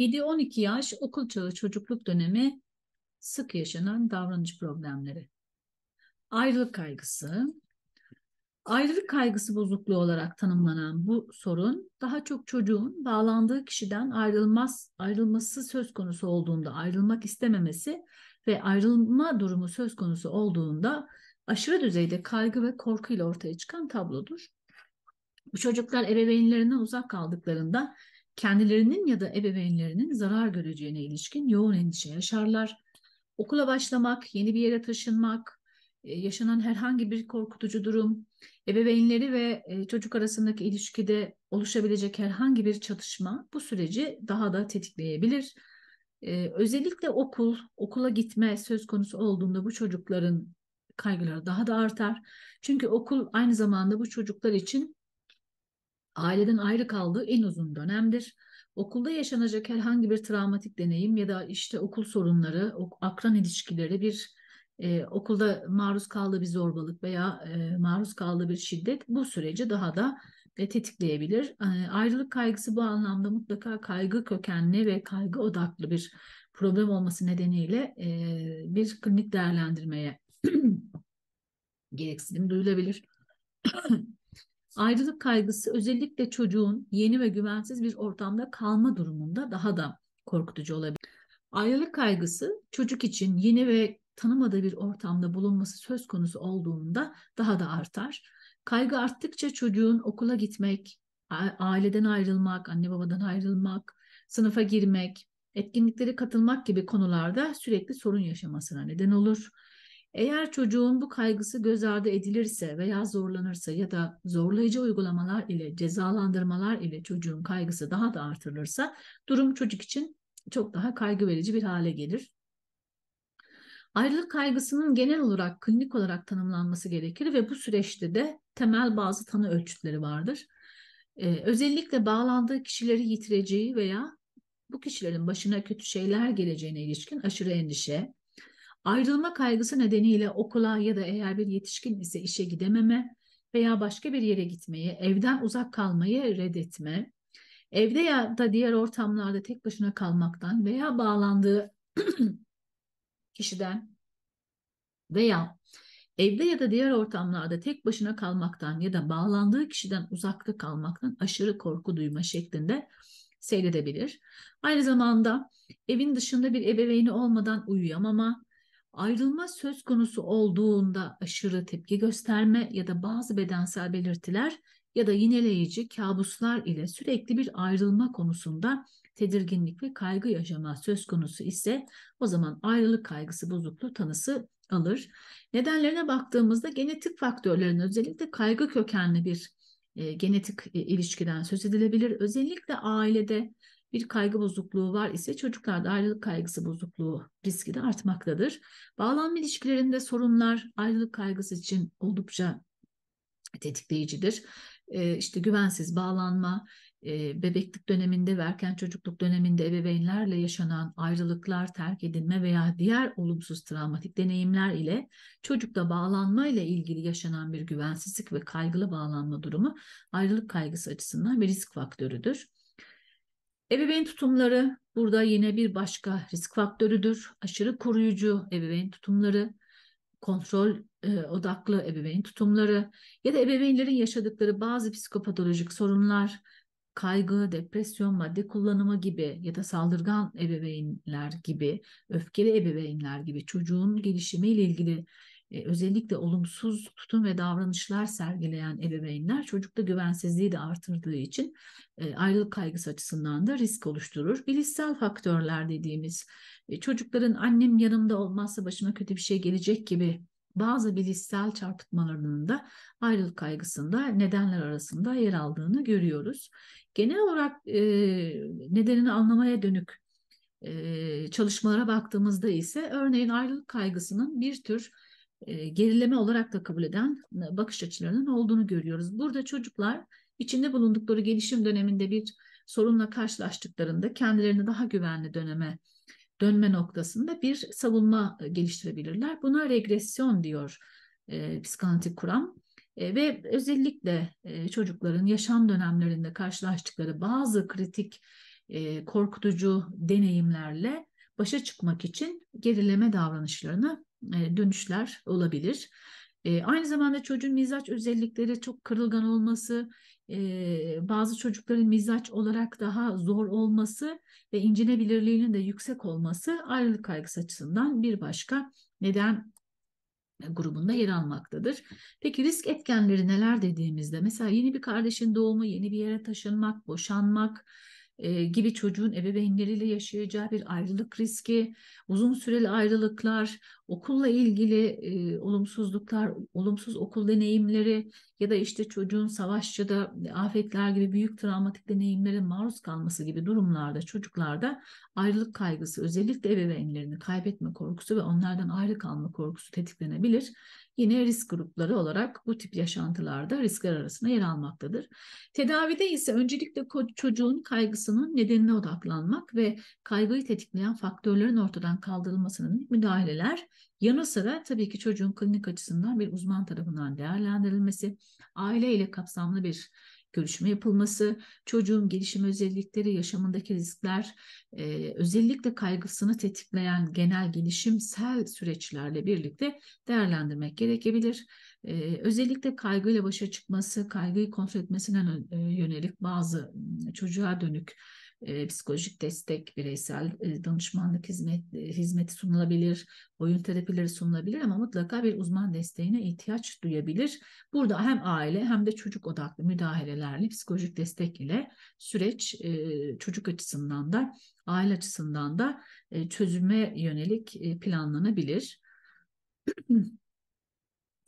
7-12 yaş okul çağı çocukluk dönemi sık yaşanan davranış problemleri. Ayrılık kaygısı. Ayrılık kaygısı bozukluğu olarak tanımlanan bu sorun daha çok çocuğun bağlandığı kişiden ayrılmaz ayrılması söz konusu olduğunda ayrılmak istememesi ve ayrılma durumu söz konusu olduğunda aşırı düzeyde kaygı ve korku ile ortaya çıkan tablodur. Bu çocuklar ebeveynlerinden uzak kaldıklarında kendilerinin ya da ebeveynlerinin zarar göreceğine ilişkin yoğun endişe yaşarlar. Okula başlamak, yeni bir yere taşınmak, e, yaşanan herhangi bir korkutucu durum, ebeveynleri ve e, çocuk arasındaki ilişkide oluşabilecek herhangi bir çatışma bu süreci daha da tetikleyebilir. E, özellikle okul, okula gitme söz konusu olduğunda bu çocukların kaygıları daha da artar. Çünkü okul aynı zamanda bu çocuklar için Aileden ayrı kaldığı en uzun dönemdir. Okulda yaşanacak herhangi bir travmatik deneyim ya da işte okul sorunları, akran ilişkileri, bir e, okulda maruz kaldığı bir zorbalık veya e, maruz kaldığı bir şiddet bu süreci daha da e, tetikleyebilir. E, ayrılık kaygısı bu anlamda mutlaka kaygı kökenli ve kaygı odaklı bir problem olması nedeniyle e, bir klinik değerlendirmeye gereksinim duyulabilir. Ayrılık kaygısı özellikle çocuğun yeni ve güvensiz bir ortamda kalma durumunda daha da korkutucu olabilir. Ayrılık kaygısı çocuk için yeni ve tanımadığı bir ortamda bulunması söz konusu olduğunda daha da artar. Kaygı arttıkça çocuğun okula gitmek, aileden ayrılmak, anne babadan ayrılmak, sınıfa girmek, etkinliklere katılmak gibi konularda sürekli sorun yaşamasına neden olur. Eğer çocuğun bu kaygısı göz ardı edilirse veya zorlanırsa ya da zorlayıcı uygulamalar ile cezalandırmalar ile çocuğun kaygısı daha da artırılırsa durum çocuk için çok daha kaygı verici bir hale gelir. Ayrılık kaygısının genel olarak klinik olarak tanımlanması gerekir ve bu süreçte de temel bazı tanı ölçütleri vardır. Ee, özellikle bağlandığı kişileri yitireceği veya bu kişilerin başına kötü şeyler geleceğine ilişkin aşırı endişe, Ayrılma kaygısı nedeniyle okula ya da eğer bir yetişkin ise işe gidememe veya başka bir yere gitmeyi, evden uzak kalmayı reddetme, evde ya da diğer ortamlarda tek başına kalmaktan veya bağlandığı kişiden veya evde ya da diğer ortamlarda tek başına kalmaktan ya da bağlandığı kişiden uzakta kalmaktan aşırı korku duyma şeklinde seyredebilir. Aynı zamanda evin dışında bir ebeveyni olmadan uyuyamama, ayrılma söz konusu olduğunda aşırı tepki gösterme ya da bazı bedensel belirtiler ya da yineleyici kabuslar ile sürekli bir ayrılma konusunda tedirginlik ve kaygı yaşama söz konusu ise o zaman ayrılık kaygısı bozukluğu tanısı alır. Nedenlerine baktığımızda genetik faktörlerin özellikle kaygı kökenli bir e, genetik e, ilişkiden söz edilebilir. Özellikle ailede bir kaygı bozukluğu var ise çocuklarda ayrılık kaygısı bozukluğu riski de artmaktadır. Bağlanma ilişkilerinde sorunlar ayrılık kaygısı için oldukça tetikleyicidir. Ee, işte güvensiz bağlanma, e, bebeklik döneminde ve erken çocukluk döneminde ebeveynlerle yaşanan ayrılıklar, terk edilme veya diğer olumsuz travmatik deneyimler ile çocukta bağlanma ile ilgili yaşanan bir güvensizlik ve kaygılı bağlanma durumu ayrılık kaygısı açısından bir risk faktörüdür. Ebeveyn tutumları burada yine bir başka risk faktörüdür. Aşırı koruyucu ebeveyn tutumları, kontrol e, odaklı ebeveyn tutumları ya da ebeveynlerin yaşadıkları bazı psikopatolojik sorunlar, kaygı, depresyon, madde kullanımı gibi ya da saldırgan ebeveynler gibi, öfkeli ebeveynler gibi çocuğun gelişimiyle ilgili e, özellikle olumsuz tutum ve davranışlar sergileyen ebeveynler çocukta güvensizliği de artırdığı için e, ayrılık kaygısı açısından da risk oluşturur. Bilişsel faktörler dediğimiz e, çocukların annem yanımda olmazsa başıma kötü bir şey gelecek gibi bazı bilişsel çarpıtmalarının da ayrılık kaygısında nedenler arasında yer aldığını görüyoruz. Genel olarak e, nedenini anlamaya dönük e, çalışmalara baktığımızda ise örneğin ayrılık kaygısının bir tür e, gerileme olarak da kabul eden e, bakış açılarının olduğunu görüyoruz. Burada çocuklar içinde bulundukları gelişim döneminde bir sorunla karşılaştıklarında kendilerini daha güvenli döneme dönme noktasında bir savunma e, geliştirebilirler. Buna regresyon diyor e, psikanalitik kuram e, ve özellikle e, çocukların yaşam dönemlerinde karşılaştıkları bazı kritik e, korkutucu deneyimlerle başa çıkmak için gerileme davranışlarını e, dönüşler olabilir. E, aynı zamanda çocuğun mizaç özellikleri çok kırılgan olması, e, bazı çocukların mizaç olarak daha zor olması ve incinebilirliğinin de yüksek olması ayrılık kaygısı açısından bir başka neden grubunda yer almaktadır. Peki risk etkenleri neler dediğimizde mesela yeni bir kardeşin doğumu, yeni bir yere taşınmak, boşanmak, gibi çocuğun ebeveynleriyle yaşayacağı bir ayrılık riski, uzun süreli ayrılıklar, okulla ilgili e, olumsuzluklar, olumsuz okul deneyimleri ya da işte çocuğun savaşçıda e, afetler gibi büyük travmatik deneyimlere maruz kalması gibi durumlarda çocuklarda ayrılık kaygısı, özellikle ebeveynlerini kaybetme korkusu ve onlardan ayrı kalma korkusu tetiklenebilir. Yine risk grupları olarak bu tip yaşantılarda riskler arasında yer almaktadır. Tedavide ise öncelikle çocuğun kaygısının nedenine odaklanmak ve kaygıyı tetikleyen faktörlerin ortadan kaldırılmasının müdahaleler Yanı sıra tabii ki çocuğun klinik açısından bir uzman tarafından değerlendirilmesi, aile ile kapsamlı bir görüşme yapılması, çocuğun gelişim özellikleri, yaşamındaki riskler, e, özellikle kaygısını tetikleyen genel gelişimsel süreçlerle birlikte değerlendirmek gerekebilir. E, özellikle kaygıyla başa çıkması, kaygıyı kontrol etmesine e, yönelik bazı çocuğa dönük e, psikolojik destek, bireysel e, danışmanlık hizmet e, hizmeti sunulabilir, oyun terapileri sunulabilir ama mutlaka bir uzman desteğine ihtiyaç duyabilir. Burada hem aile hem de çocuk odaklı müdahalelerle psikolojik destek ile süreç e, çocuk açısından da aile açısından da e, çözüme yönelik e, planlanabilir.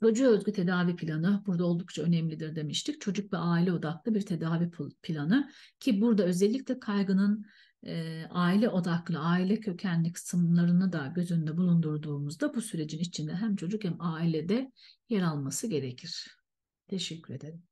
Çocuğa özgü tedavi planı burada oldukça önemlidir demiştik. Çocuk ve aile odaklı bir tedavi planı ki burada özellikle kaygının e, aile odaklı, aile kökenli kısımlarını da göz önünde bulundurduğumuzda bu sürecin içinde hem çocuk hem ailede yer alması gerekir. Teşekkür ederim.